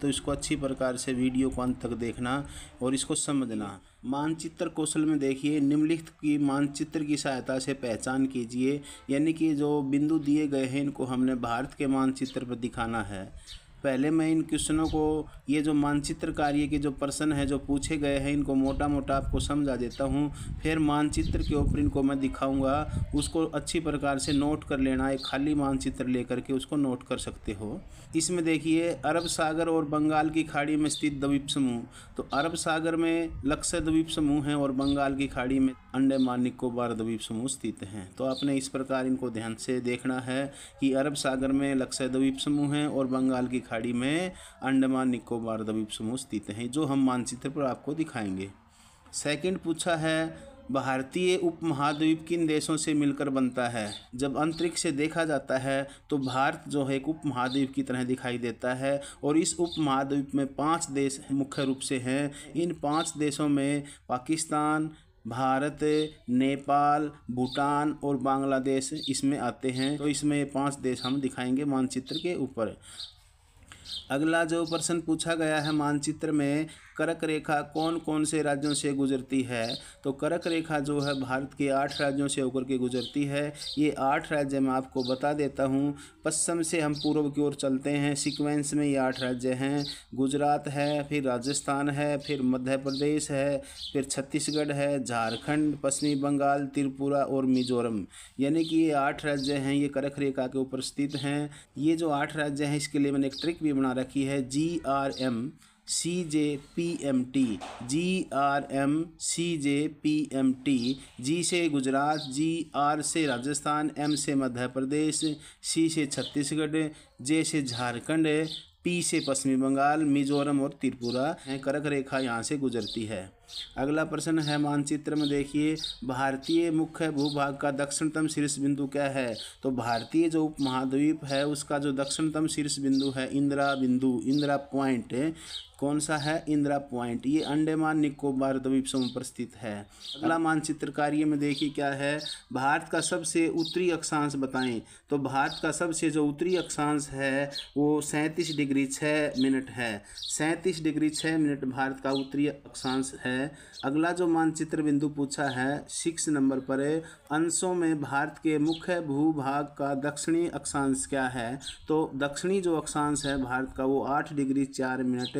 तो इसको अच्छी प्रकार से वीडियो को अंत तक देखना और इसको समझना मानचित्र कौशल में देखिए निम्नलिखित की मानचित्र की सहायता से पहचान कीजिए यानी कि जो बिंदु दिए गए हैं इनको हमने भारत के मानचित्र पर दिखाना है पहले मैं इन क्वेश्चनों को ये जो मानचित्र कार्य के जो प्रश्न है जो पूछे गए हैं इनको मोटा मोटा आपको समझा देता हूँ फिर मानचित्र के ऊपर इनको मैं दिखाऊँगा उसको अच्छी प्रकार से नोट कर लेना एक खाली मानचित्र लेकर के उसको नोट कर सकते हो इसमें देखिए अरब सागर और बंगाल की खाड़ी में स्थित द्वीप समूह तो अरब सागर में लक्ष्य द्वीप समूह हैं और बंगाल की खाड़ी में अंडमान निकोबार द्वीप समूह स्थित हैं तो आपने इस प्रकार इनको ध्यान से देखना है कि अरब सागर में लक्ष्य द्वीप समूह हैं और बंगाल की खाड़ी खाड़ी में अंडमान निकोबार द्वीप समूह स्थित हैं जो हम मानचित्र पर आपको दिखाएंगे सेकंड पूछा है भारतीय उपमहाद्वीप किन देशों से मिलकर बनता है जब अंतरिक्ष से देखा जाता है तो भारत जो है एक उपमहाद्वीप की तरह दिखाई देता है और इस उपमहाद्वीप में पांच देश मुख्य रूप से हैं इन पांच देशों में पाकिस्तान भारत नेपाल भूटान और बांग्लादेश इसमें आते हैं तो इसमें पांच देश हम दिखाएंगे मानचित्र के ऊपर अगला जो प्रश्न पूछा गया है मानचित्र में करक रेखा कौन कौन से राज्यों से गुजरती है तो करक रेखा जो है भारत के आठ राज्यों से होकर के गुजरती है ये आठ राज्य मैं आपको बता देता हूँ पश्चिम से हम पूर्व की ओर चलते हैं सिक्वेंस में ये आठ राज्य हैं गुजरात है फिर राजस्थान है फिर मध्य प्रदेश है फिर छत्तीसगढ़ है झारखंड पश्चिमी बंगाल त्रिपुरा और मिजोरम यानी कि ये आठ राज्य हैं ये करक रेखा के ऊपर स्थित हैं ये जो आठ राज्य हैं इसके लिए मैंने एक ट्रिक भी बना रखी है G R M C J P M T G R M C J P M T G से गुजरात जी आर से राजस्थान एम से मध्य प्रदेश सी से छत्तीसगढ़ जे से झारखंड पी से पश्चिमी बंगाल मिजोरम और त्रिपुरा करक रेखा यहाँ से गुजरती है अगला प्रश्न है मानचित्र में देखिए भारतीय मुख्य भूभाग का दक्षिणतम शीर्ष बिंदु क्या है तो भारतीय जो उप महाद्वीप है उसका जो दक्षिणतम शीर्ष बिंदु है इंदिरा बिंदु इंदिरा पॉइंट कौन सा है इंदिरा पॉइंट ये अंडमान निकोबार द्वीप समूह पर स्थित है अगला मानचित्र कार्य में देखिए क्या है भारत का सबसे उत्तरी अक्षांश बताएं तो भारत का सबसे जो उत्तरी अक्षांश है वो सैंतीस डिग्री छः मिनट है सैंतीस डिग्री छः मिनट भारत का उत्तरी अक्षांश है है अगला जो मानचित्र बिंदु पूछा है सिक्स नंबर पर अंशों में भारत के मुख्य भूभाग का दक्षिणी अक्षांश क्या है तो दक्षिणी जो अक्षांश है भारत का वो आठ डिग्री चार मिनट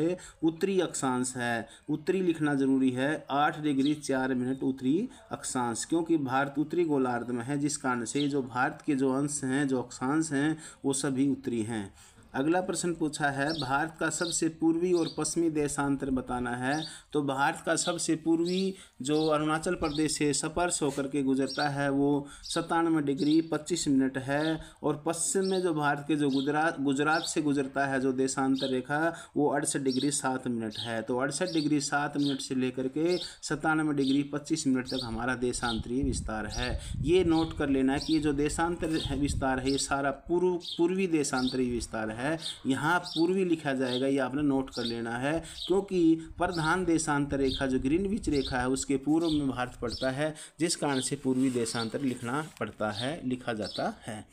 उत्तरी अक्षांश है उत्तरी लिखना जरूरी है आठ डिग्री चार मिनट उत्तरी अक्षांश क्योंकि भारत उत्तरी गोलार्ध में है जिस कारण से जो भारत के जो अंश हैं जो अक्षांश हैं वो सभी उत्तरी हैं अगला प्रश्न पूछा है भारत का सबसे पूर्वी और पश्चिमी देशांतर बताना है तो भारत का सबसे पूर्वी जो अरुणाचल प्रदेश से सपर्श होकर के गुजरता है वो सतानवे डिग्री पच्चीस मिनट है और पश्चिम में जो भारत के जो गुजरात गुजरात से गुजरता है जो देशांतर रेखा वो अड़सठ डिग्री सात मिनट है तो अड़सठ डिग्री सात मिनट से लेकर के सतानवे डिग्री पच्चीस मिनट तक हमारा देशांतरीय विस्तार है ये नोट कर लेना कि ये जो देशांतर विस्तार है ये सारा पूर्व पूर्वी देशांतरीय विस्तार है है यहाँ पूर्वी लिखा जाएगा ये आपने नोट कर लेना है क्योंकि प्रधान देशांतर रेखा जो ग्रीनविच रेखा है उसके पूर्व में भारत पड़ता है जिस कारण से पूर्वी देशांतर लिखना पड़ता है लिखा जाता है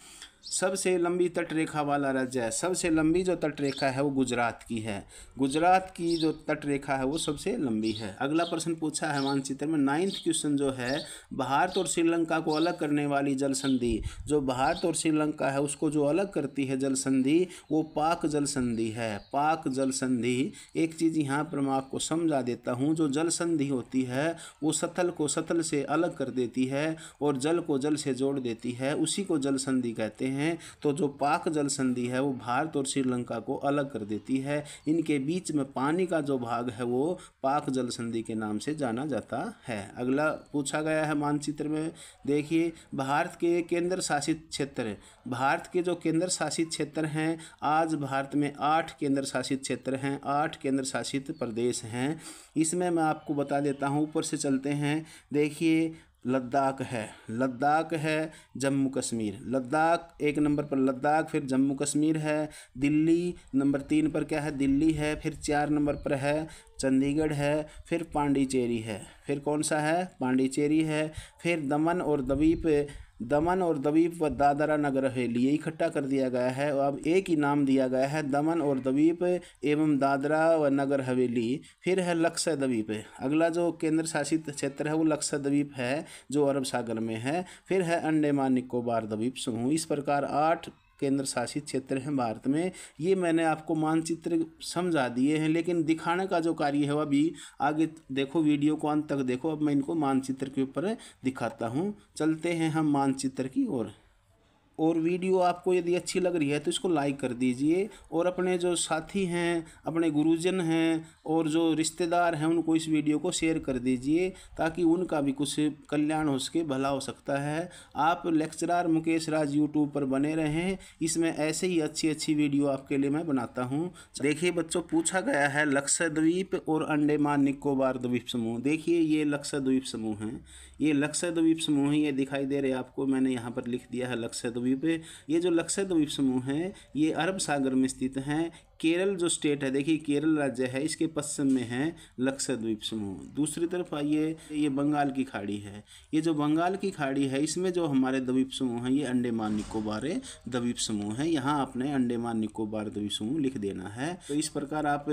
सबसे लंबी तट रेखा वाला राज्य है सबसे लंबी जो तट रेखा है वो गुजरात की है गुजरात की जो तट रेखा है वो सबसे लंबी है अगला प्रश्न पूछा है मानचित्र में नाइन्थ क्वेश्चन जो है भारत और श्रीलंका को अलग करने वाली जल संधि जो भारत और श्रीलंका है उसको जो अलग करती है जल संधि वो पाक जल संधि है पाक जल संधि एक चीज़ यहाँ पर मैं आपको समझा देता हूँ जो जल संधि होती है वो सतल को सतल से अलग कर देती है और जल को जल से जोड़ देती है उसी को जल संधि कहते हैं हैं तो जो पाक जल संधि है वो भारत और श्रीलंका को अलग कर देती है इनके बीच में पानी का जो भाग है वो पाक जल संधि के नाम से जाना जाता है अगला पूछा गया है मानचित्र में देखिए भारत के केंद्र शासित क्षेत्र भारत के जो केंद्र शासित क्षेत्र हैं आज भारत में आठ केंद्र शासित क्षेत्र हैं आठ केंद्र शासित प्रदेश हैं इसमें मैं आपको बता देता हूँ ऊपर से चलते हैं देखिए लद्दाख है लद्दाख है जम्मू कश्मीर लद्दाख एक नंबर पर लद्दाख फिर जम्मू कश्मीर है दिल्ली नंबर तीन पर क्या है दिल्ली है फिर चार नंबर पर है चंडीगढ़ है फिर पांडिचेरी है फिर कौन सा है पांडिचेरी है फिर दमन और द्वीप दमन और द्वीप व दादरा नगर हवेली इकट्ठा कर दिया गया है और अब एक ही नाम दिया गया है दमन और दवीप एवं दादरा व नगर हवेली फिर है लक्ष्य द्वीप अगला जो केंद्र शासित क्षेत्र है वो लक्ष्य द्वीप है जो अरब सागर में है फिर है अंडेमान निकोबार द्वीप समूह इस प्रकार आठ केंद्र शासित क्षेत्र हैं भारत में ये मैंने आपको मानचित्र समझा दिए हैं लेकिन दिखाने का जो कार्य है वह अभी आगे देखो वीडियो को अंत तक देखो अब मैं इनको मानचित्र के ऊपर दिखाता हूँ चलते हैं हम मानचित्र की ओर और वीडियो आपको यदि अच्छी लग रही है तो इसको लाइक कर दीजिए और अपने जो साथी हैं अपने गुरुजन हैं और जो रिश्तेदार हैं उनको इस वीडियो को शेयर कर दीजिए ताकि उनका भी कुछ कल्याण हो सके भला हो सकता है आप लेक्चरार मुकेश राज यूट्यूब पर बने रहें इसमें ऐसे ही अच्छी अच्छी वीडियो आपके लिए मैं बनाता हूँ देखिए बच्चों पूछा गया है द्वीप और अंडेमान निकोबार द्वीप समूह देखिए ये द्वीप समूह हैं ये लक्षद्वीप समूह ये दिखाई दे रहे आपको मैंने यहाँ पर लिख दिया है लक्षद्वीप ये जो लक्षद्वीप समूह है ये अरब सागर में स्थित हैं केरल जो स्टेट है देखिए केरल राज्य है इसके पश्चिम में है लक्षद्वीप समूह दूसरी तरफ आइए ये बंगाल की खाड़ी है ये जो बंगाल की खाड़ी है इसमें जो हमारे द्वीप समूह हैं ये अंडेमान निकोबार द्वीप समूह है यहाँ आपने अंडेमान निकोबार द्वीप समूह लिख देना है तो इस प्रकार आप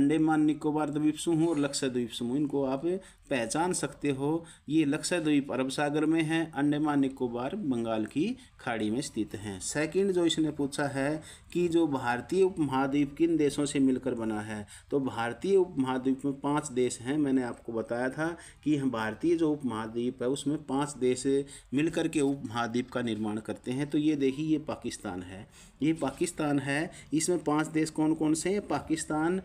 अंडेमान निकोबार द्वीप समूह और लक्षद्वीप समूह इनको आप पहचान सकते हो ये लक्षद्वीप अरब सागर में है अंडेमान निकोबार बंगाल की खाड़ी में स्थित हैं सेकेंड जो इसने पूछा है कि जो भारतीय उपमहाद्वीप किन देशों से मिलकर बना है तो भारतीय उप महाद्वीप में पाँच देश हैं मैंने आपको बताया था कि भारतीय जो उपमहाद्वीप है उसमें पाँच देश मिलकर के उप महाद्वीप का निर्माण करते हैं तो ये देखिए ये पाकिस्तान है ये पाकिस्तान है इसमें पाँच देश कौन कौन से हैं पाकिस्तान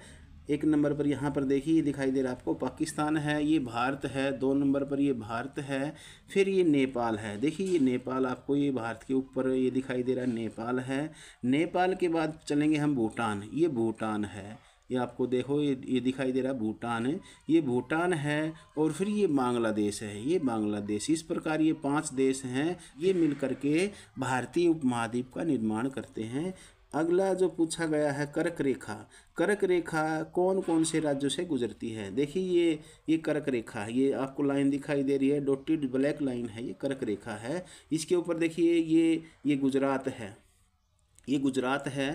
एक नंबर पर यहाँ पर देखिए दिखाई दे रहा है आपको पाकिस्तान है ये भारत है दो नंबर पर ये भारत है फिर ये नेपाल है देखिए ये नेपाल आपको ये भारत के ऊपर ये दिखाई दे रहा है नेपाल है नेपाल के बाद चलेंगे हम भूटान ये भूटान है ये आपको देखो ये ये दिखाई दे रहा है भूटान है ये भूटान है और फिर ये बांग्लादेश है ये बांग्लादेश इस प्रकार ये पांच देश हैं ये मिलकर के भारतीय उपमहाद्वीप का निर्माण करते हैं अगला जो पूछा गया है कर्क रेखा कर्क रेखा कौन कौन से राज्यों से गुजरती है देखिए ये ये कर्क रेखा है ये आपको लाइन दिखाई दे रही है डोटेड ब्लैक लाइन है ये कर्क रेखा है इसके ऊपर देखिए ये ये गुजरात है ये गुजरात है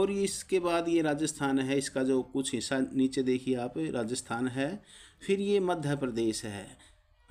और इसके बाद ये राजस्थान है इसका जो कुछ हिस्सा नीचे देखिए आप राजस्थान है फिर ये मध्य प्रदेश है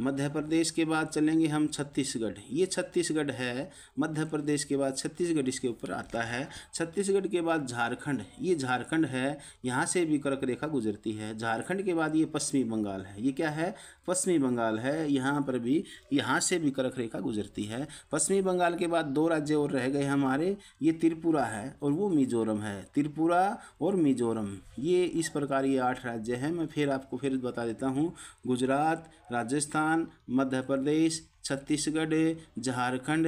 मध्य प्रदेश के बाद चलेंगे हम छत्तीसगढ़ ये छत्तीसगढ़ है मध्य प्रदेश के बाद छत्तीसगढ़ इसके ऊपर आता है छत्तीसगढ़ के बाद झारखंड ये झारखंड है यहाँ से भी कर्क रेखा गुजरती है झारखंड के बाद ये पश्चिमी बंगाल है ये क्या है पश्चिमी बंगाल है यहाँ पर भी यहाँ से भी कर्क रेखा गुजरती है पश्चिमी बंगाल के बाद दो राज्य और रह गए हमारे ये त्रिपुरा है और वो मिजोरम है त्रिपुरा और मिजोरम ये इस प्रकार ये आठ राज्य हैं मैं फिर आपको फिर बता देता हूँ गुजरात राजस्थान राजस्थान मध्य प्रदेश छत्तीसगढ़ झारखंड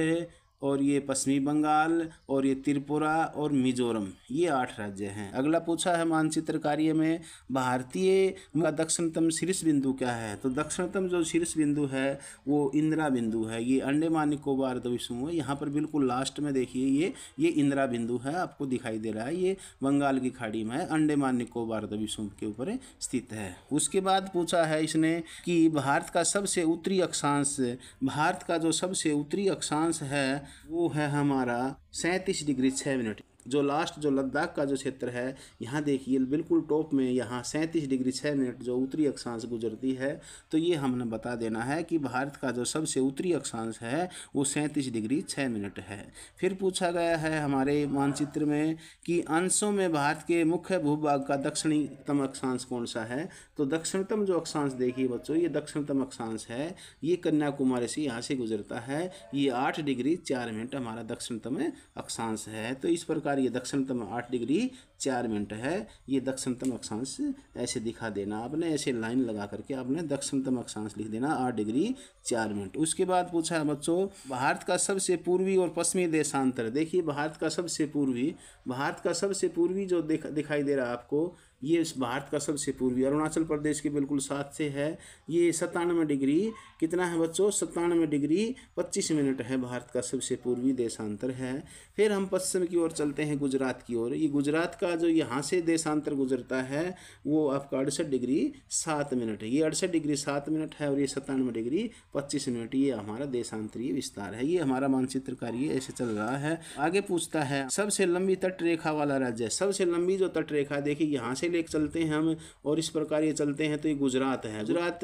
और ये पश्चिमी बंगाल और ये त्रिपुरा और मिजोरम ये आठ राज्य हैं अगला पूछा है मानचित्र कार्य में भारतीय का दक्षिणतम शीर्ष बिंदु क्या है तो दक्षिणतम जो शीर्ष बिंदु है वो इंदिरा बिंदु है ये अंडेमान निकोबार द्वीप समूह यहाँ पर बिल्कुल लास्ट में देखिए ये ये इंदिरा बिंदु है आपको दिखाई दे रहा है ये बंगाल की खाड़ी में अंडेमान निकोबार द्वीप समूह के ऊपर स्थित है उसके बाद पूछा है इसने कि भारत का सबसे उत्तरी अक्षांश भारत का जो सबसे उत्तरी अक्षांश है वो है हमारा सैंतीस डिग्री छः मिनट जो लास्ट जो लद्दाख का जो क्षेत्र है यहाँ देखिए बिल्कुल टॉप में यहाँ सैंतीस डिग्री छः मिनट जो उत्तरी अक्षांश गुजरती है तो ये हमने बता देना है कि भारत का जो सबसे उत्तरी अक्षांश है वो सैंतीस डिग्री छः मिनट है फिर पूछा गया है हमारे मानचित्र में कि अंशों में भारत के मुख्य भूभाग का दक्षिणीतम अक्षांश कौन सा है तो दक्षिणतम जो अक्षांश देखिए बच्चों ये दक्षिणतम अक्षांश है ये कन्याकुमारी से यहाँ से गुजरता है ये आठ डिग्री चार मिनट हमारा दक्षिणतम अक्षांश है तो इस प्रकार ये दक्षिणतम आठ डिग्री चार मिनट है ये दक्षिणतम अक्षांश ऐसे दिखा देना आपने ऐसे लाइन लगा करके आपने दक्षिणतम अक्षांश लिख देना आठ डिग्री चार मिनट उसके बाद पूछा बच्चों भारत का सबसे पूर्वी और पश्चिमी देशांतर देखिए भारत का सबसे पूर्वी भारत का सबसे पूर्वी जो दिखाई दे रहा है आपको ये भारत का सबसे पूर्वी अरुणाचल प्रदेश के बिल्कुल साथ से है ये सत्तानवे डिग्री कितना है बच्चों सत्तानवे डिग्री पच्चीस मिनट है भारत का सबसे पूर्वी देशांतर है फिर हम पश्चिम की ओर चलते हैं गुजरात की ओर ये गुजरात का का जो यहाँ से देशांतर गुजरता है वो आपका अड़सठ डिग्री सात मिनट है ये अड़सठ डिग्री सात मिनट है और ये सत्तानवे डिग्री पच्चीस मिनट ये हमारा देशांतरीय विस्तार है ये हमारा मानचित्र कार्य ऐसे चल रहा है आगे पूछता है सबसे लंबी तट रेखा वाला राज्य सबसे लंबी जो तट रेखा देखिए यहाँ से लेकर चलते हैं हम और इस प्रकार ये चलते हैं तो ये गुजरात है गुजरात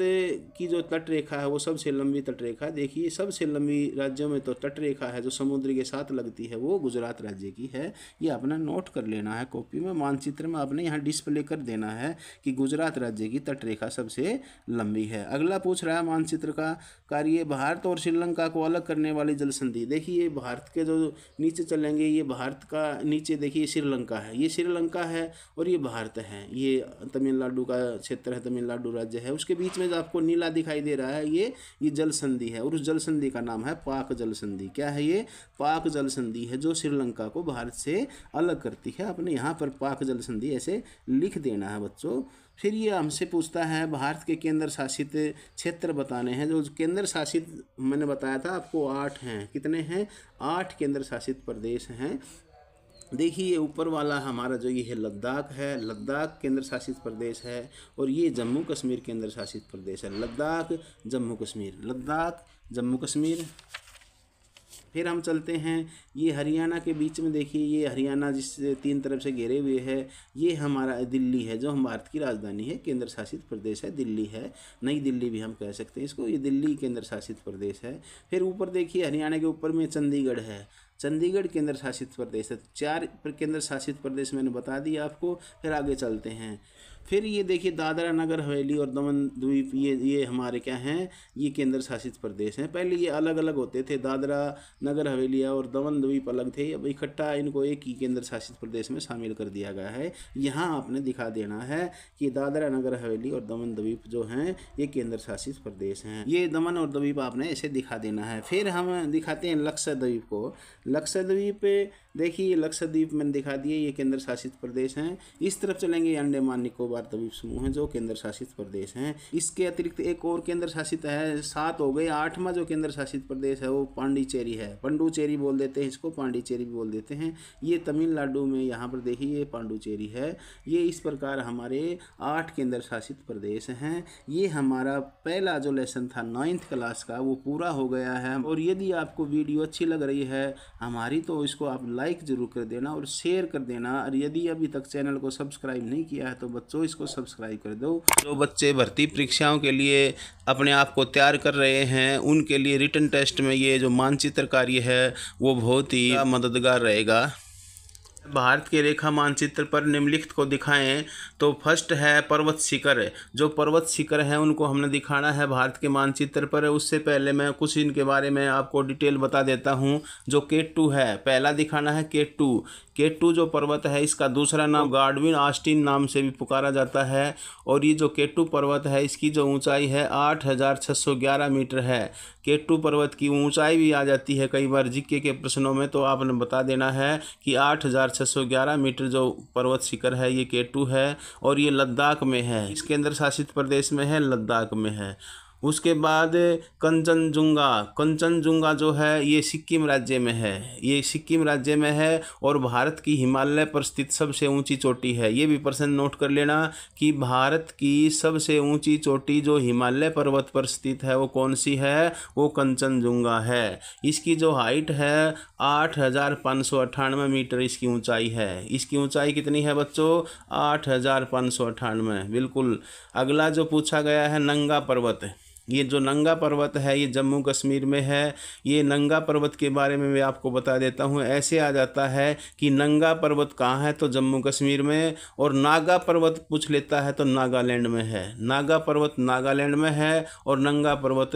की जो तट रेखा है वो सबसे लंबी तट रेखा देखिए सबसे लंबी राज्यों में तो तट रेखा है जो समुद्र के साथ लगती है वो गुजरात राज्य की है ये अपना नोट कर लेना है कॉपी एसएसपी में मानचित्र में आपने यहाँ डिस्प्ले कर देना है कि गुजरात राज्य की तटरेखा सबसे लंबी है अगला पूछ रहा है मानचित्र का कार्य भारत और श्रीलंका को अलग करने वाली जल संधि देखिए भारत के जो नीचे चलेंगे ये भारत का नीचे देखिए श्रीलंका है ये श्रीलंका है और ये भारत है ये तमिलनाडु का क्षेत्र है तमिलनाडु राज्य है उसके बीच में जो आपको नीला दिखाई दे रहा है ये ये जल संधि है और उस जल संधि का नाम है पाक जल संधि क्या है ये पाक जल संधि है जो श्रीलंका को भारत से अलग करती है अपने यहाँ पर पर पाक जल संधि ऐसे लिख देना है बच्चों फिर ये हमसे पूछता है भारत के केंद्र शासित क्षेत्र बताने हैं जो केंद्र शासित मैंने बताया था आपको आठ हैं कितने हैं आठ केंद्र शासित प्रदेश हैं देखिए ये ऊपर वाला हमारा जो ये है लद्दाख है लद्दाख केंद्र शासित प्रदेश है और ये जम्मू कश्मीर केंद्र शासित प्रदेश है लद्दाख जम्मू कश्मीर लद्दाख जम्मू कश्मीर फिर हम चलते हैं ये हरियाणा के बीच में देखिए ये हरियाणा जिस तीन तरफ से घेरे हुए है ये हमारा दिल्ली है जो हम भारत की राजधानी है केंद्र शासित प्रदेश है दिल्ली है नई दिल्ली भी हम कह सकते हैं इसको ये दिल्ली केंद्र शासित प्रदेश है फिर ऊपर देखिए हरियाणा के ऊपर में चंडीगढ़ है चंडीगढ़ केंद्र शासित प्रदेश है चार केंद्र शासित प्रदेश मैंने बता दिया आपको फिर आगे चलते हैं फिर ये देखिए दादरा नगर हवेली और दमन द्वीप ये ये हमारे क्या हैं ये केंद्र शासित प्रदेश हैं पहले ये अलग अलग होते थे दादरा नगर हवेली और दमन द्वीप अलग थे अब इकट्ठा इनको एक ही केंद्र शासित प्रदेश में शामिल कर दिया गया है यहाँ आपने दिखा देना है कि दादरा नगर हवेली और दमन द्वीप जो हैं ये केंद्र शासित प्रदेश हैं ये दमन और द्वीप आपने इसे दिखा देना है फिर हम दिखाते हैं लक्षद्वीप को लक्षद्वीप देखिए ये लक्षद्वीप मैंने दिखा दिए ये केंद्र शासित प्रदेश हैं इस तरफ चलेंगे अंडेमान निकोबार द्वीप समूह हैं जो केंद्र शासित प्रदेश हैं इसके अतिरिक्त एक और केंद्र शासित है सात हो गए आठवां जो केंद्र शासित प्रदेश है वो पांडिचेरी है पंडुचेरी बोल देते हैं इसको पांडिचेरी भी बोल देते हैं ये तमिलनाडु में यहाँ पर देखिए ये पांडुचेरी है ये इस प्रकार हमारे आठ केंद्र शासित प्रदेश हैं ये हमारा पहला जो लेसन था नाइन्थ क्लास का वो पूरा हो गया है और यदि आपको वीडियो अच्छी लग रही है हमारी तो इसको आप लाइक लाइक ज़रूर कर देना और शेयर कर देना और यदि अभी तक चैनल को सब्सक्राइब नहीं किया है तो बच्चों इसको सब्सक्राइब कर दो जो बच्चे भर्ती परीक्षाओं के लिए अपने आप को तैयार कर रहे हैं उनके लिए रिटर्न टेस्ट में ये जो मानचित्र कार्य है वो बहुत ही मददगार रहेगा भारत के रेखा मानचित्र पर निम्नलिखित को दिखाएं तो फर्स्ट है पर्वत शिखर जो पर्वत शिखर है उनको हमने दिखाना है भारत के मानचित्र पर उससे पहले मैं कुछ इनके बारे में आपको डिटेल बता देता हूं जो के टू है पहला दिखाना है के टू के टू जो पर्वत है इसका दूसरा नाम गार्डविन आस्टिन नाम से भी पुकारा जाता है और ये जो के पर्वत है इसकी जो ऊँचाई है आठ मीटर है केटू पर्वत की ऊंचाई भी आ जाती है कई बार जीके के प्रश्नों में तो आपने बता देना है कि 8,611 मीटर जो पर्वत शिखर है ये केटू है और ये लद्दाख में है इसके अंदर शासित प्रदेश में है लद्दाख में है उसके बाद कंचनजुंगा कंचनजुंगा जो है ये सिक्किम राज्य में है ये सिक्किम राज्य में है और भारत की हिमालय पर स्थित सबसे ऊंची चोटी है ये भी प्रश्न नोट कर लेना कि भारत की सबसे ऊंची चोटी जो हिमालय पर्वत पर स्थित है वो कौन सी है वो कंचनजुंगा है इसकी जो हाइट है आठ हज़ार पाँच सौ अट्ठानवे मीटर इसकी ऊँचाई है इसकी ऊँचाई कितनी है बच्चों आठ हज़ार पाँच सौ अट्ठानवे बिल्कुल अगला जो पूछा गया है नंगा पर्वत ये जो नंगा पर्वत है ये जम्मू कश्मीर में है ये नंगा पर्वत के बारे में मैं आपको बता देता हूँ ऐसे आ जाता है कि नंगा पर्वत कहाँ है तो जम्मू कश्मीर में और नागा पर्वत पूछ लेता है तो नागालैंड में है नागा पर्वत नागालैंड में है और नंगा पर्वत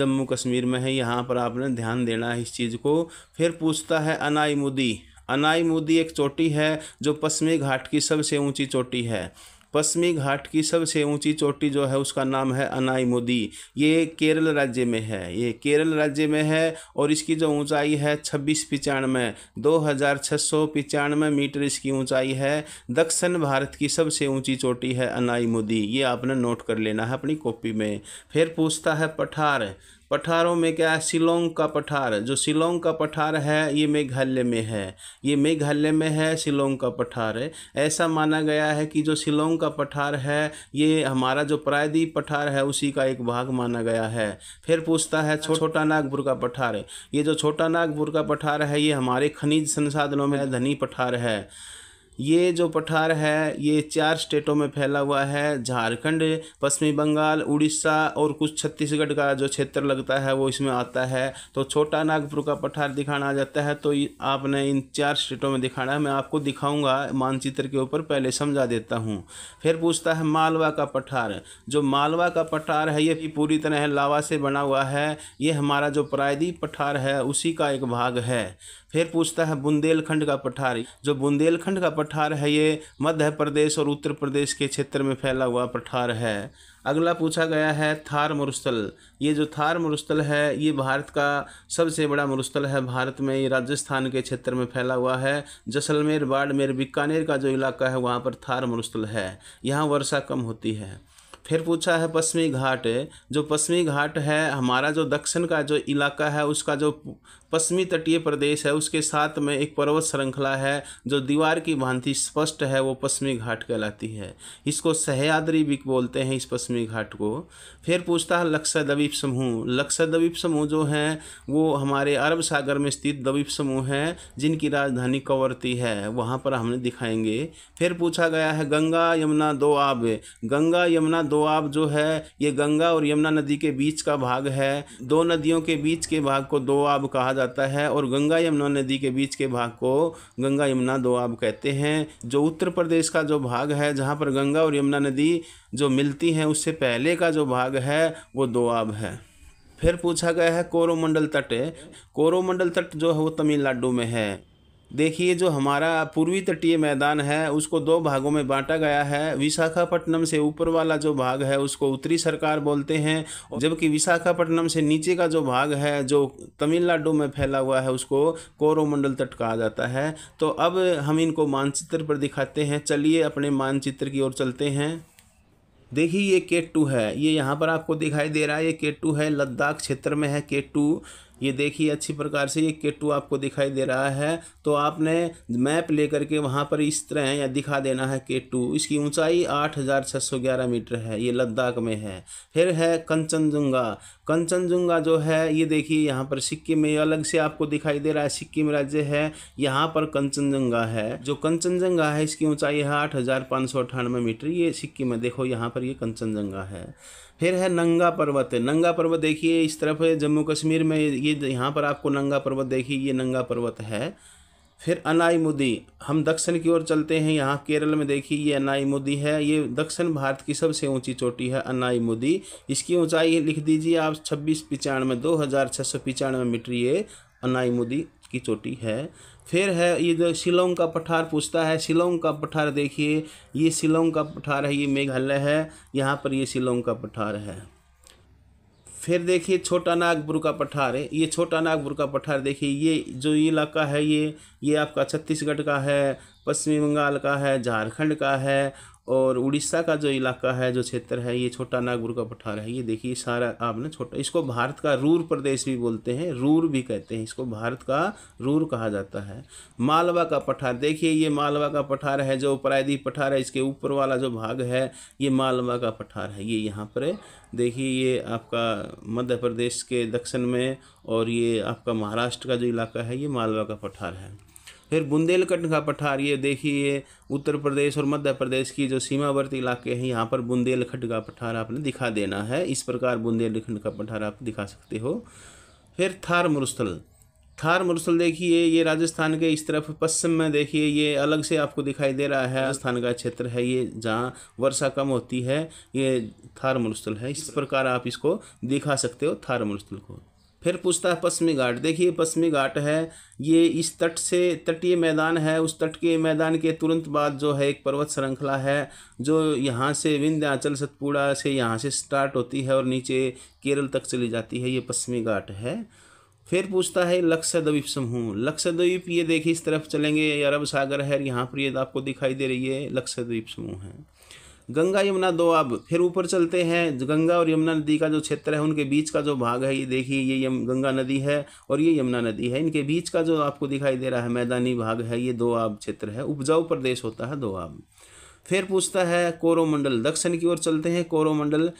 जम्मू कश्मीर में है यहाँ पर आपने ध्यान देना है इस चीज़ को फिर पूछता है अनाई मुदी अनाई मुदी एक चोटी है जो पश्चिमी घाट की सबसे ऊँची चोटी है पश्चिमी घाट की सबसे ऊंची चोटी जो है उसका नाम है अनाई मोदी ये केरल राज्य में है ये केरल राज्य में है और इसकी जो ऊंचाई है छब्बीस पिचानवे दो हज़ार छः सौ पिचानवे मीटर इसकी ऊंचाई है दक्षिण भारत की सबसे ऊंची चोटी है अनाईमुदी ये आपने नोट कर लेना है अपनी कॉपी में फिर पूछता है पठार पठारों में क्या है शिलोंग का पठार जो शिलोंग का पठार है ये मेघालय में है ये मेघालय में है शिलोंग का पठार है ऐसा माना गया है कि जो शिलोंग का पठार है ये हमारा जो प्रायद्वीप पठार है उसी का एक भाग माना गया है फिर पूछता है छो, छोटा नागपुर का पठार ये जो छोटा नागपुर का पठार है ये हमारे खनिज संसाधनों में धनी पठार है ये जो पठार है ये चार स्टेटों में फैला हुआ है झारखंड पश्चिमी बंगाल उड़ीसा और कुछ छत्तीसगढ़ का जो क्षेत्र लगता है वो इसमें आता है तो छोटा नागपुर का पठार दिखाना जाता है तो आपने इन चार स्टेटों में दिखाना है मैं आपको दिखाऊंगा मानचित्र के ऊपर पहले समझा देता हूँ फिर पूछता है मालवा का पठार जो मालवा का पठार है ये भी पूरी तरह लावा से बना हुआ है ये हमारा जो प्रायदीप पठार है उसी का एक भाग है फिर पूछता है बुंदेलखंड का पठार जो बुंदेलखंड का पठार है ये मध्य प्रदेश और उत्तर प्रदेश के क्षेत्र में फैला हुआ पठार है अगला पूछा गया है थार मरुस्थल ये जो थार मरुस्थल है ये भारत का सबसे बड़ा मरुस्थल है भारत में ये राजस्थान के क्षेत्र में फैला हुआ है जैसलमेर बाड़मेर बीकानेर का जो इलाका है वहाँ पर थार मरुस्थल है यहाँ वर्षा कम होती है फिर पूछा है पश्चिमी घाट जो पश्चिमी घाट है हमारा जो दक्षिण का जो इलाका है उसका जो पश्चिमी तटीय प्रदेश है उसके साथ में एक पर्वत श्रृंखला है जो दीवार की भांति स्पष्ट है वो पश्चिमी घाट कहलाती है इसको सहयाद्री भी बोलते हैं इस पश्चिमी घाट को फिर पूछता है लक्षद्वीप समूह लक्षद्वीप समूह जो हैं वो हमारे अरब सागर में स्थित द्वीप समूह हैं जिनकी राजधानी कवरती है वहाँ पर हमने दिखाएंगे फिर पूछा गया है गंगा यमुना दो आब गंगा यमुना दो आब जो है ये गंगा और यमुना नदी के बीच का भाग है दो नदियों के बीच के भाग को दो आब कहा जाता है और गंगा यमुना नदी के बीच के भाग को गंगा यमुना दोआब कहते हैं जो उत्तर प्रदेश का जो भाग है जहाँ पर गंगा और यमुना नदी जो मिलती हैं उससे पहले का जो भाग है वो दोआब है फिर पूछा गया है कोरोमंडल तट कोरोमंडल तट जो है वो तमिलनाडु में है देखिए जो हमारा पूर्वी तटीय मैदान है उसको दो भागों में बांटा गया है विशाखापट्टनम से ऊपर वाला जो भाग है उसको उत्तरी सरकार बोलते हैं जबकि विशाखापट्टनम से नीचे का जो भाग है जो तमिलनाडु में फैला हुआ है उसको कोरोमंडल तट कहा जाता है तो अब हम इनको मानचित्र पर दिखाते हैं चलिए अपने मानचित्र की ओर चलते हैं देखिए ये के है ये यहाँ पर आपको दिखाई दे रहा है ये के है लद्दाख क्षेत्र में है के ये देखिए अच्छी प्रकार से ये के टू आपको दिखाई दे रहा है तो आपने मैप लेकर के वहाँ पर इस तरह या दिखा देना है के टू इसकी ऊंचाई 8,611 मीटर है ये लद्दाख में है फिर है कंचनजुंगा कंचनजुंगा जो है ये देखिए यहाँ पर सिक्किम में अलग से आपको दिखाई दे रहा है सिक्किम राज्य है यहाँ पर कंचनजंगा है जो कंचनजंगा है इसकी ऊंचाई है आठ हज़ार पाँच सौ अठानवे मीटर ये सिक्किम में देखो यहाँ पर ये कंचनजंगा है फिर है नंगा पर्वत नंगा पर्वत देखिए इस तरफ जम्मू कश्मीर में ये यहाँ पर आपको नंगा पर्वत देखिए ये नंगा पर्वत है फिर अनाईमुदी हम दक्षिण की ओर चलते हैं यहाँ केरल में देखिए ये अनाईमुदी है ये दक्षिण भारत की सबसे ऊंची चोटी है अनाईमुदी इसकी ऊंचाई लिख दीजिए आप छब्बीस पिचानवे दो हज़ार छः सौ पिचानवे मीटर ये अनाईमुदी की चोटी है फिर है ये जो शिलोंग का पठार पूछता है शिलोंग का पठार देखिए ये शिलोंग का पठार है ये मेघालय है यहाँ पर ये शिलोंग का पठार है फिर देखिए छोटा नागपुर का पठार है ये छोटा नागपुर का पठार देखिए ये जो ये इलाका है ये ये आपका छत्तीसगढ़ का है पश्चिम बंगाल का है झारखंड का है और उड़ीसा का जो इलाका है जो क्षेत्र है ये छोटा नागपुर का पठार है ये देखिए सारा आपने छोटा इसको भारत का रूर प्रदेश भी बोलते हैं रूर भी कहते हैं इसको भारत का रूर कहा जाता है मालवा का पठार देखिए ये मालवा का पठार है जो प्रायदी पठार है इसके ऊपर वाला जो भाग है ये मालवा का पठार है ये यहाँ पर देखिए ये आपका मध्य प्रदेश के दक्षिण में और ये आपका महाराष्ट्र का जो इलाका है ये मालवा का पठार है फिर बुंदेलखंड का पठार ये देखिए उत्तर प्रदेश और मध्य प्रदेश की जो सीमावर्ती इलाके हैं यहाँ पर बुंदेलखंड का पठार आपने दिखा देना है इस प्रकार बुंदेलखंड का पठार आप दिखा सकते हो फिर थार मुरुस्थल थार मुरुस्थल देखिए ये राजस्थान के इस तरफ पश्चिम में देखिए ये अलग से आपको दिखाई दे रहा है राजस्थान का क्षेत्र है ये जहाँ वर्षा कम होती है ये थार मुरुस्थल है इस प्रकार आप इसको दिखा सकते हो थार मुरुस्थल को फिर पूछता है पश्चिमी घाट देखिए पश्चिमी घाट है ये इस तट से तटीय मैदान है उस तट के मैदान के तुरंत बाद जो है एक पर्वत श्रृंखला है जो यहाँ से विंध्याचल सतपुड़ा से यहाँ से स्टार्ट होती है और नीचे केरल तक चली जाती है ये पश्चिमी घाट है फिर पूछता है लक्षद्वीप समूह लक्षद्वीप ये देखिए इस तरफ चलेंगे अरब सागर है यहाँ पर ये आपको दिखाई दे रही है लक्षद्वीप समूह है गंगा यमुना दो अब फिर ऊपर चलते हैं गंगा और यमुना नदी का जो क्षेत्र है उनके बीच का जो भाग है ये देखिए ये यम गंगा नदी है और ये यमुना नदी है इनके बीच का जो आपको दिखाई दे रहा है मैदानी भाग है ये दो आब क्षेत्र है उपजाऊ प्रदेश होता है दो आब फिर पूछता है कोरोमंडल दक्षिण की ओर चलते हैं कोरोमंडल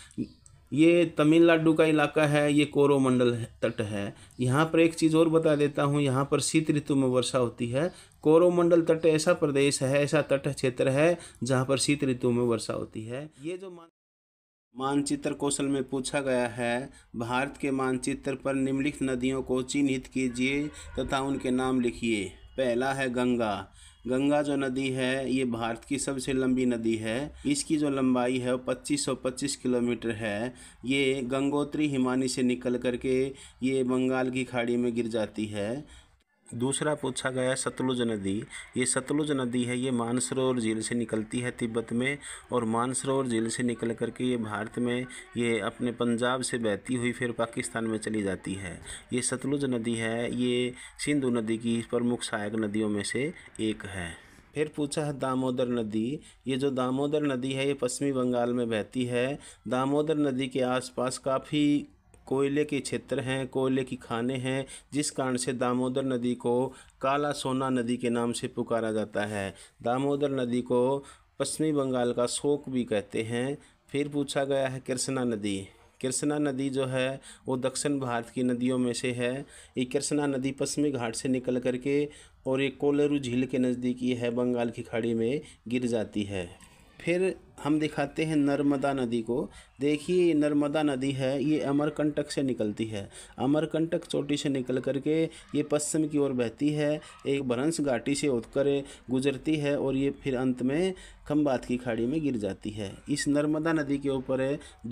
ये तमिलनाडु का इलाका है ये कोरोमंडल तट है यहाँ पर एक चीज़ और बता देता हूँ यहाँ पर शीत ऋतु में वर्षा होती है कोरोमंडल तट ऐसा प्रदेश है ऐसा तट क्षेत्र है जहाँ पर शीत ऋतु में वर्षा होती है ये जो मान मानचित्र कौशल में पूछा गया है भारत के मानचित्र पर निम्नलिखित नदियों को चिन्हित कीजिए तथा उनके नाम लिखिए पहला है गंगा गंगा जो नदी है ये भारत की सबसे लंबी नदी है इसकी जो लंबाई है वो पच्चीस सौ पच्चीस किलोमीटर है ये गंगोत्री हिमानी से निकल करके ये बंगाल की खाड़ी में गिर जाती है दूसरा पूछा गया सतलुज नदी ये सतलुज नदी है ये मानसरोवर झील से निकलती है तिब्बत में और मानसरोवर झील से निकल करके ये भारत में ये अपने पंजाब से बहती हुई फिर पाकिस्तान में चली जाती है ये सतलुज नदी है ये सिंधु नदी की प्रमुख सहायक नदियों में से एक है फिर पूछा है दामोदर नदी ये जो दामोदर नदी है ये पश्चिमी बंगाल में बहती है दामोदर नदी के आसपास काफ़ी कोयले के क्षेत्र हैं कोयले की खाने हैं जिस कारण से दामोदर नदी को काला सोना नदी के नाम से पुकारा जाता है दामोदर नदी को पश्चिमी बंगाल का शोक भी कहते हैं फिर पूछा गया है कृष्णा नदी कृष्णा नदी जो है वो दक्षिण भारत की नदियों में से है ये कृष्णा नदी पश्चिमी घाट से निकल करके और ये कोलेरू झील के नज़दीक ये है बंगाल की खाड़ी में गिर जाती है फिर हम दिखाते हैं नर्मदा नदी को देखिए ये नर्मदा नदी है ये अमरकंटक से निकलती है अमरकंटक चोटी से निकल करके ये पश्चिम की ओर बहती है एक बरंस घाटी से उतकर गुजरती है और ये फिर अंत में खम्बात की खाड़ी में गिर जाती है इस नर्मदा नदी के ऊपर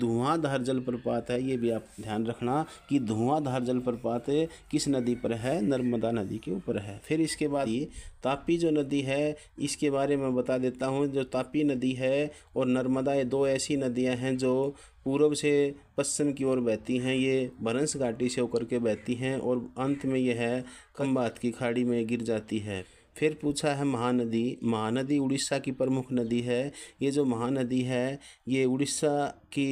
धुआंधार जलप्रपात है ये भी आप ध्यान रखना कि धुआंधार जलप्रपात किस नदी पर है नर्मदा नदी के ऊपर है फिर इसके बाद ये तापी जो नदी है इसके बारे में बता देता हूँ जो तापी नदी है और नर्मदा ये दो ऐसी नदियां हैं जो पूर्व से पश्चिम की ओर बहती हैं ये भरंस घाटी से होकर के बहती हैं और अंत में यह है खम्बात की खाड़ी में गिर जाती है फिर पूछा है महानदी महानदी उड़ीसा की प्रमुख नदी है ये जो महानदी है ये उड़ीसा की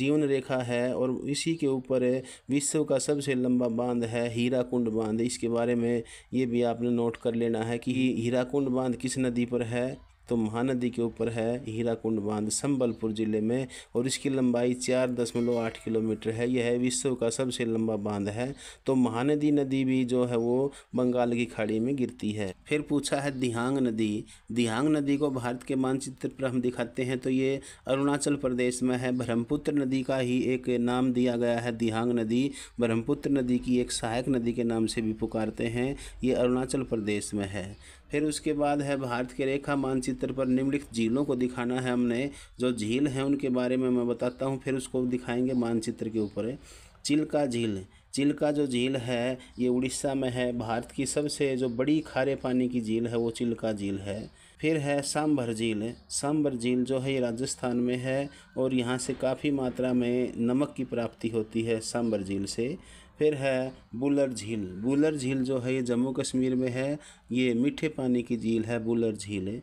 जीवन रेखा है और इसी के ऊपर विश्व का सबसे लंबा बांध है हीरा कुंड बांध इसके बारे में ये भी आपने नोट कर लेना है कि हीरा कुंड बांध किस नदी पर है तो महानदी के ऊपर है हीराकुंड बांध संबलपुर ज़िले में और इसकी लंबाई चार दशमलव आठ किलोमीटर है यह विश्व का सबसे लंबा बांध है तो महानदी नदी भी जो है वो बंगाल की खाड़ी में गिरती है फिर पूछा है दिहांग नदी दिहांग नदी को भारत के मानचित्र पर हम दिखाते हैं तो ये अरुणाचल प्रदेश में है ब्रह्मपुत्र नदी का ही एक नाम दिया गया है दिहांग नदी ब्रह्मपुत्र नदी की एक सहायक नदी के नाम से भी पुकारते हैं ये अरुणाचल प्रदेश में है फिर उसके बाद है भारत के रेखा मानचित्र पर निम्नलिखित झीलों को दिखाना है हमने जो झील है उनके बारे में मैं बताता हूँ फिर उसको दिखाएंगे मानचित्र के ऊपर चिल्का झील चिल्का जो झील है ये उड़ीसा में है भारत की सबसे जो बड़ी खारे पानी की झील है वो चिल्का झील है फिर है सांभर झील सांभर झील जो है ये राजस्थान में है और यहाँ से काफ़ी मात्रा में नमक की प्राप्ति होती है सांभर झील से फिर है बुलर झील बुलर झील जो है ये जम्मू कश्मीर में है ये मीठे पानी की झील है बुलर झील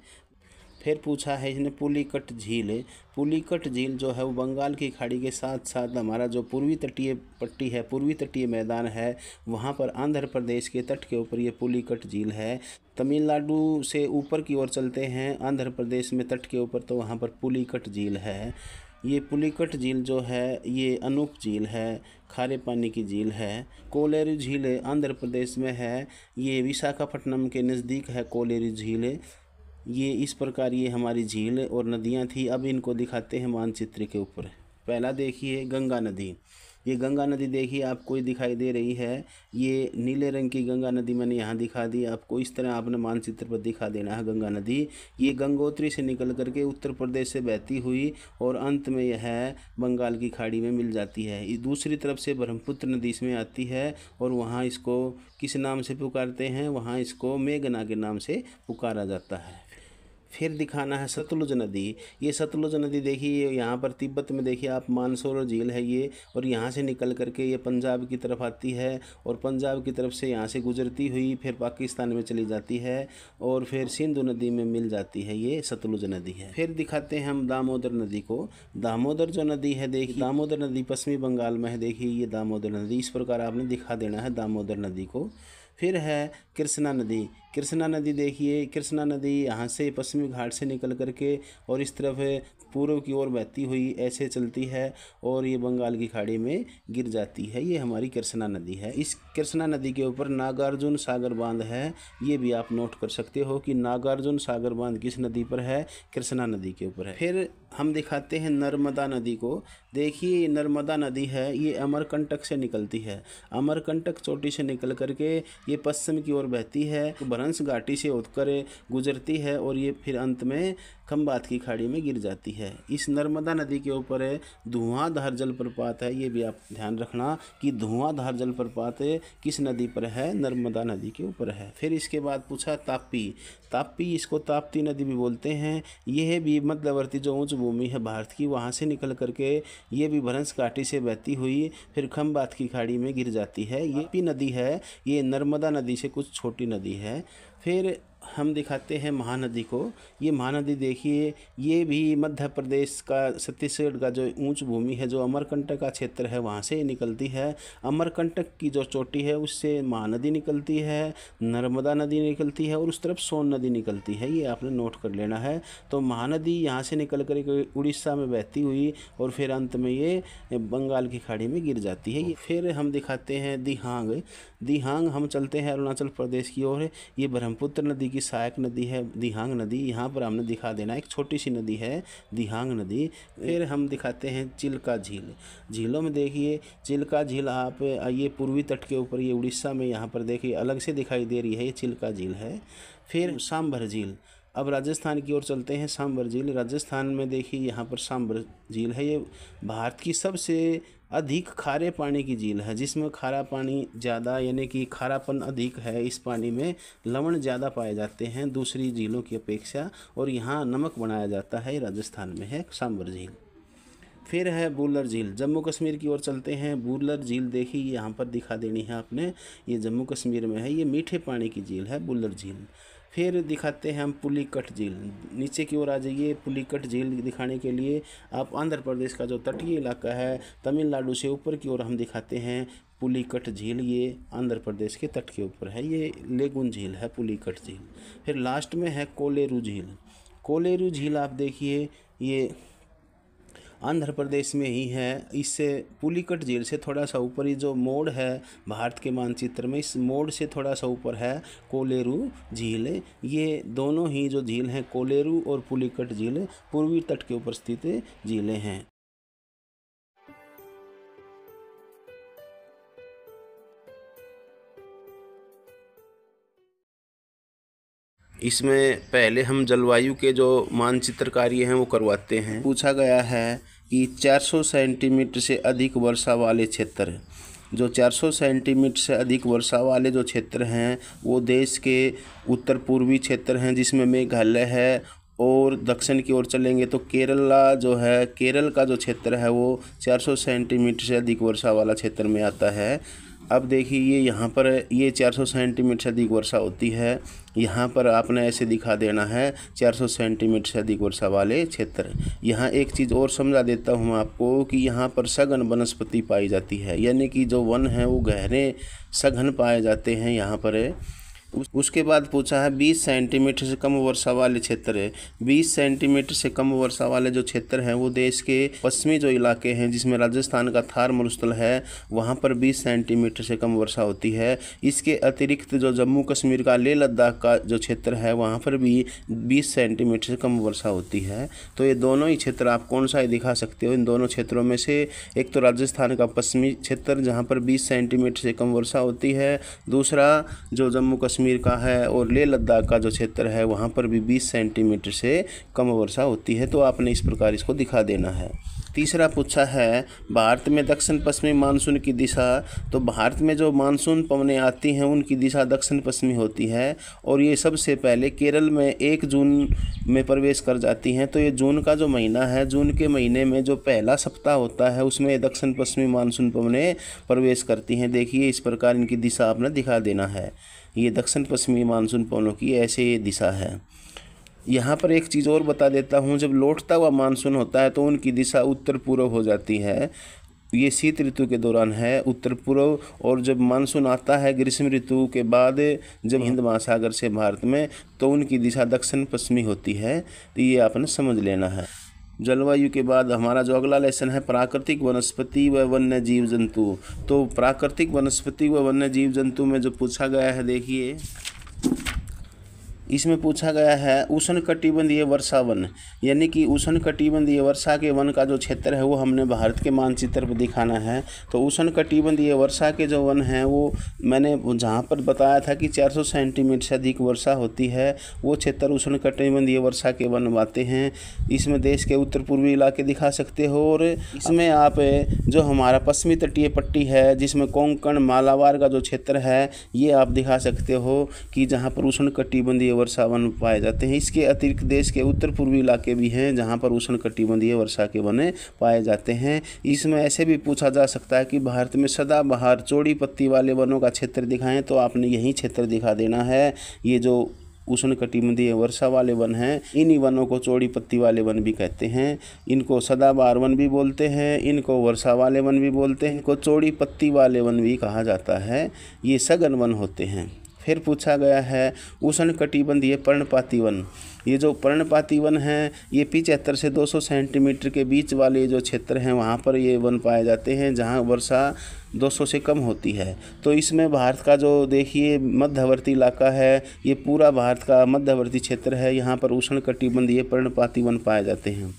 फिर पूछा है इसने पुलिकट झील पुलिकट झील जो है वो बंगाल की खाड़ी के साथ साथ हमारा जो पूर्वी तटीय पट्टी है पूर्वी तटीय मैदान है वहाँ पर आंध्र प्रदेश के तट के ऊपर ये पुलिकट झील है तमिलनाडु से ऊपर की ओर चलते हैं आंध्र प्रदेश में तट के ऊपर तो वहाँ पर पुलिकट झील है ये पुलिकट झील जो है ये अनूप झील है खारे पानी की झील है कोलेरी झील आंध्र प्रदेश में है ये विशाखापट्टनम के नज़दीक है कोलेरी झील ये इस प्रकार ये हमारी झील और नदियाँ थी अब इनको दिखाते हैं मानचित्र के ऊपर पहला देखिए गंगा नदी ये गंगा नदी देखिए आपको दिखाई दे रही है ये नीले रंग की गंगा नदी मैंने यहाँ दिखा दी आपको इस तरह आपने मानचित्र पर दिखा देना है गंगा नदी ये गंगोत्री से निकल करके उत्तर प्रदेश से बहती हुई और अंत में यह बंगाल की खाड़ी में मिल जाती है दूसरी तरफ से ब्रह्मपुत्र नदी इसमें आती है और वहाँ इसको किस नाम से पुकारते हैं वहाँ इसको मेघना के नाम से पुकारा जाता है फिर दिखाना है सतलुज नदी ये सतलुज नदी देखिए यहाँ पर तिब्बत में देखिए आप मानसोर झील है ये और यहाँ से निकल करके ये पंजाब की तरफ आती है और पंजाब की तरफ से यहाँ से गुजरती हुई फिर पाकिस्तान में चली जाती है और फिर सिंधु नदी में मिल जाती है ये सतलुज नदी है फिर दिखाते हैं हम दामोदर नदी को दामोदर जो नदी है देखिए दामोदर नदी पश्चिमी बंगाल में है देखिए ये दामोदर नदी इस प्रकार आपने दिखा देना है दामोदर नदी को फिर है कृष्णा नदी कृष्णा नदी देखिए कृष्णा नदी यहाँ से पश्चिमी घाट से निकल कर के और इस तरफ पूर्व की ओर बहती हुई ऐसे चलती है और ये बंगाल की खाड़ी में गिर जाती है ये हमारी कृष्णा नदी है इस कृष्णा नदी के ऊपर नागार्जुन सागर बांध है ये भी आप नोट कर सकते हो कि नागार्जुन सागर बांध किस नदी पर है कृष्णा नदी के ऊपर है फिर हम दिखाते हैं नर्मदा नदी को देखिए नर्मदा नदी है ये अमरकंटक से निकलती है अमरकंटक चोटी से निकल करके ये पश्चिम की ओर बहती है तो बनारस घाटी से होकर गुजरती है और ये फिर अंत में खम्बात की खाड़ी में गिर जाती है इस नर्मदा नदी के ऊपर है धुआंधार जलप्रपात है ये भी आप ध्यान रखना कि धुआंधार जलप्रपात किस नदी पर है नर्मदा नदी के ऊपर है फिर इसके बाद पूछा ताप्पी तापी इसको ताप्ती नदी भी बोलते हैं यह भी मध्यवर्ती जो ऊंच भूमि है भारत की वहाँ से निकल करके ये भी भरंस काटी से बहती हुई फिर खम्बात की खाड़ी में गिर जाती है ये भी नदी है ये नर्मदा नदी से कुछ छोटी नदी है फिर हम दिखाते हैं महानदी को ये महानदी देखिए ये भी मध्य प्रदेश का छत्तीसगढ़ का जो ऊंच भूमि है जो अमरकंटक का क्षेत्र है वहाँ से निकलती है अमरकंटक की जो चोटी है उससे महानदी निकलती है नर्मदा नदी निकलती है और उस तरफ सोन नदी निकलती है ये आपने नोट कर लेना है तो महानदी यहाँ से निकल कर उड़ीसा में बहती हुई और फिर अंत में ये बंगाल की खाड़ी में गिर जाती है ये फिर हम दिखाते हैं दिहांग दिहांग हम चलते हैं अरुणाचल प्रदेश की ओर ये ब्रह्मपुत्र नदी की सहायक नदी है दिहांग नदी यहाँ पर हमने दिखा देना एक छोटी सी नदी है दिहांग नदी फिर हम दिखाते हैं चिल्का झील झीलों में देखिए चिल्का झील आप ये पूर्वी तट के ऊपर ये उड़ीसा में यहाँ पर देखिए अलग से दिखाई दे रही है ये चिल्का झील है फिर सांभर झील अब राजस्थान की ओर चलते हैं सांभर झील राजस्थान में देखिए यहाँ पर सांभर झील है ये भारत की सबसे अधिक खारे पानी की झील है जिसमें खारा पानी ज़्यादा यानी कि खारापन अधिक है इस पानी में लवण ज़्यादा पाए जाते हैं दूसरी झीलों की अपेक्षा और यहाँ नमक बनाया जाता है राजस्थान में है सांबर झील फिर है बुलर झील जम्मू कश्मीर की ओर चलते हैं बुलर झील देखिए यहाँ पर दिखा देनी है आपने ये जम्मू कश्मीर में है ये मीठे पानी की झील है बुलर झील फिर दिखाते हैं हम पुलिकट झील नीचे की ओर आ जाइए पुलिकट झील दिखाने के लिए आप आंध्र प्रदेश का जो तटीय इलाका है तमिलनाडु से ऊपर की ओर हम दिखाते हैं पुलिकट झील ये आंध्र प्रदेश के तट के ऊपर है ये लेगुन झील है पुलिकट झील फिर लास्ट में है कोलेरू झील कोलेरू झील आप देखिए ये आंध्र प्रदेश में ही है इससे पुलिकट झील से थोड़ा सा ऊपर ही जो मोड़ है भारत के मानचित्र में इस मोड़ से थोड़ा सा ऊपर है कोलेरू झील ये दोनों ही जो झील हैं कोलेरू और पुलिकट झील पूर्वी तट के ऊपर स्थित झीलें हैं इसमें पहले हम जलवायु के जो मानचित्र कार्य हैं वो करवाते हैं पूछा गया है कि 400 सेंटीमीटर से अधिक वर्षा वाले क्षेत्र जो 400 सेंटीमीटर से अधिक वर्षा वाले जो क्षेत्र हैं वो देश के उत्तर पूर्वी क्षेत्र हैं जिसमें मेघालय है और दक्षिण की ओर चलेंगे तो केरला जो है केरल का जो क्षेत्र है वो 400 सेंटीमीटर से अधिक वर्षा वाला क्षेत्र में आता है अब देखिए ये यहाँ पर ये 400 सेंटीमीटर से अधिक वर्षा होती है यहाँ पर आपने ऐसे दिखा देना है 400 सेंटीमीटर से अधिक वर्षा वाले क्षेत्र यहाँ एक चीज़ और समझा देता हूँ आपको कि यहाँ पर सघन वनस्पति पाई जाती है यानी कि जो वन है वो गहरे सघन पाए जाते हैं यहाँ पर उसके बाद पूछा है बीस सेंटीमीटर से कम वर्षा वाले क्षेत्र है बीस सेंटीमीटर से कम वर्षा वाले जो क्षेत्र हैं वो देश के पश्चिमी जो इलाके हैं जिसमें राजस्थान का थार मरुस्थल है वहाँ पर बीस सेंटीमीटर से कम वर्षा होती है इसके अतिरिक्त जो जम्मू कश्मीर का लेह लद्दाख का जो क्षेत्र है वहाँ पर भी बीस सेंटीमीटर से कम वर्षा होती है तो ये दोनों ही क्षेत्र आप कौन सा ही दिखा सकते हो इन दोनों क्षेत्रों में से एक तो राजस्थान का पश्चिमी क्षेत्र जहाँ पर बीस सेंटीमीटर से कम वर्षा होती है दूसरा जो जम्मू कश्मीर कश्मीर का है और लेह लद्दाख का जो क्षेत्र है वहाँ पर भी 20 सेंटीमीटर से कम वर्षा होती है तो आपने इस प्रकार इसको दिखा देना है तीसरा पूछा है भारत में दक्षिण पश्चिमी मानसून की दिशा तो भारत में जो मानसून पवने आती हैं उनकी दिशा दक्षिण पश्चिमी होती है और ये सबसे पहले केरल में एक जून में प्रवेश कर जाती हैं तो ये जून का जो महीना है जून के महीने में जो पहला सप्ताह होता है उसमें दक्षिण पश्चिमी मानसून पवने प्रवेश करती हैं देखिए इस प्रकार इनकी दिशा आपने दिखा देना है ये दक्षिण पश्चिमी मानसून पवनों की ऐसे ये दिशा है यहाँ पर एक चीज़ और बता देता हूँ जब लौटता हुआ मानसून होता है तो उनकी दिशा उत्तर पूर्व हो जाती है ये शीत ऋतु के दौरान है उत्तर पूर्व और जब मानसून आता है ग्रीष्म ऋतु के बाद जब हिंद महासागर से भारत में तो उनकी दिशा दक्षिण पश्चिमी होती है तो ये आपने समझ लेना है जलवायु के बाद हमारा जो अगला लेसन है प्राकृतिक वनस्पति व वन्य जीव जंतु तो प्राकृतिक वनस्पति व वन्य जीव जंतु में जो पूछा गया है देखिए इसमें पूछा गया है उष्ण कटिबंधीय वर्षा वन यानी कि उष्ण कटिबंधीय वर्षा के वन का जो क्षेत्र है वो हमने भारत के मानचित्र पर दिखाना है तो उष्ण कटिबंधीय वर्षा के जो वन हैं वो मैंने जहाँ पर बताया था कि 400 सेंटीमीटर से अधिक वर्षा होती है वो क्षेत्र उष्ण कटिबंधीय वर्षा के वन आते हैं इसमें देश के उत्तर पूर्वी इलाके दिखा सकते हो और इसमें आप जो हमारा पश्चिमी तटीय पट्टी है जिसमें कोंकण मालावार का जो क्षेत्र है ये आप दिखा सकते हो कि जहाँ पर उष्ण कटिबंधीय वर्षा वन पाए जाते हैं इसके अतिरिक्त देश के उत्तर पूर्वी इलाके भी हैं जहाँ पर उष्ण कटिबंधीय वर्षा के वने पाए जाते हैं इसमें ऐसे भी पूछा जा सकता है कि भारत में सदाबहार चौड़ी पत्ती वाले वनों का क्षेत्र दिखाएं तो आपने यही क्षेत्र दिखा देना है ये जो उष्ण कटिबंधीय वर्षा वाले वन हैं इन्हीं वनों को चौड़ी पत्ती वाले वन भी कहते हैं इनको सदाबहार वन भी बोलते हैं इनको वर्षा वाले वन भी बोलते हैं इनको चौड़ी पत्ती वाले वन भी कहा जाता है ये सघन वन होते हैं फिर पूछा गया है उष्ण कटिबंधीय पर्णपाती वन ये जो पर्णपाती वन है ये पिचहत्तर से 200 सेंटीमीटर के बीच वाले जो क्षेत्र हैं वहाँ पर ये वन पाए जाते हैं जहाँ वर्षा 200 से कम होती है तो इसमें भारत का जो देखिए मध्यवर्ती इलाका है ये पूरा भारत का मध्यवर्ती क्षेत्र है यहाँ पर उष्ण कटिबंधीय पर्णपाती वन पाए जाते हैं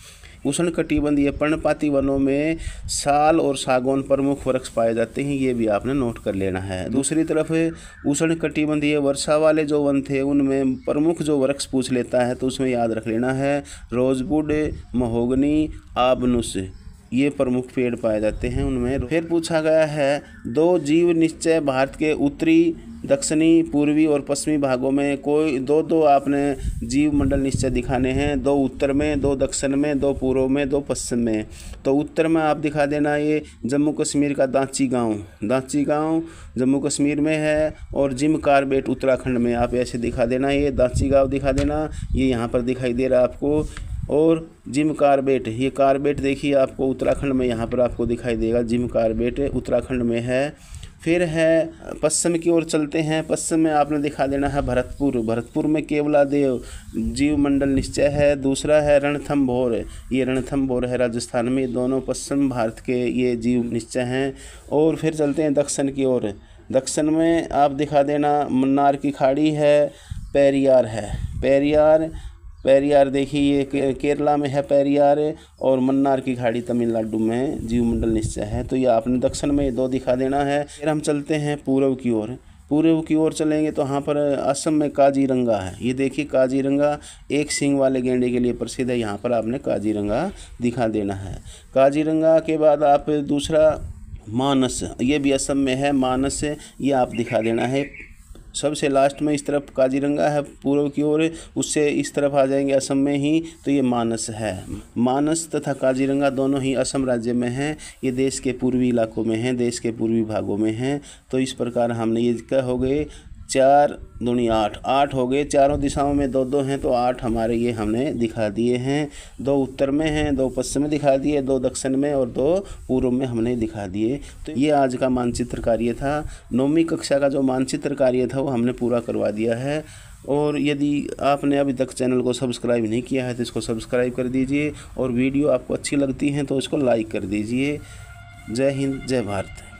उष्ण कटिबंधीय पर्णपाती वनों में साल और सागौन प्रमुख वृक्ष पाए जाते हैं ये भी आपने नोट कर लेना है दूसरी तरफ उष्ण कटिबंधीय वर्षा वाले जो वन थे उनमें प्रमुख जो वृक्ष पूछ लेता है तो उसमें याद रख लेना है रोजबुड महोगनी आबनुस ये प्रमुख पेड़ पाए जाते हैं उनमें फिर पूछा गया है दो जीव निश्चय भारत के उत्तरी दक्षिणी पूर्वी और पश्चिमी भागों में कोई दो दो आपने जीव मंडल निश्चय दिखाने हैं दो उत्तर में दो दक्षिण में दो पूर्व में दो पश्चिम में तो उत्तर में आप दिखा देना ये जम्मू कश्मीर का दांची गांव दांची गांव जम्मू कश्मीर में है और जिम कारबेट उत्तराखंड में आप ऐसे दिखा देना ये दांची गाँव दिखा देना ये यहाँ पर दिखाई दे रहा है आपको और जिम कार्बेट ये कार्बेट देखिए आपको उत्तराखंड में यहाँ पर आपको दिखाई देगा जिम कार्बेट उत्तराखंड में है फिर है पश्चिम की ओर चलते हैं पश्चिम में आपने दिखा देना है भरतपुर भरतपुर में केवला देव जीव मंडल निश्चय है दूसरा है रणथम्भोर ये रणथम्भोर है राजस्थान में दोनों पश्चिम भारत के ये जीव निश्चय हैं और फिर चलते हैं दक्षिण की ओर दक्षिण में आप दिखा देना मन्नार की खाड़ी है पेरियार है पेरियार पेरियार देखिए ये केरला में है पेरियार और मन्नार की खाड़ी तमिलनाडु में जीवमंडल निश्चय है तो ये आपने दक्षिण में ये दो दिखा देना है फिर हम चलते हैं पूर्व की ओर पूर्व की ओर चलेंगे तो यहाँ पर असम में काजीरंगा है ये देखिए काजीरंगा एक सिंह वाले गेंडे के लिए प्रसिद्ध है यहाँ पर आपने काजीरंगा दिखा देना है काजीरंगा के बाद आप दूसरा मानस ये भी असम में है मानस ये आप दिखा देना है सबसे लास्ट में इस तरफ काजीरंगा है पूर्व की ओर उससे इस तरफ आ जाएंगे असम में ही तो ये मानस है मानस तथा काजीरंगा दोनों ही असम राज्य में हैं ये देश के पूर्वी इलाकों में हैं देश के पूर्वी भागों में हैं तो इस प्रकार हमने ये कह हो गए चार दूनी आठ आठ हो गए चारों दिशाओं में दो दो हैं तो आठ हमारे ये हमने दिखा दिए हैं दो उत्तर में हैं दो पश्चिम में दिखा दिए दो दक्षिण में और दो पूर्व में हमने दिखा दिए तो ये आज का मानचित्र कार्य था नौवीं कक्षा का जो मानचित्र कार्य था वो हमने पूरा करवा दिया है और यदि आपने अभी तक चैनल को सब्सक्राइब नहीं किया है तो इसको सब्सक्राइब कर दीजिए और वीडियो आपको अच्छी लगती हैं तो इसको लाइक कर दीजिए जय हिंद जय भारत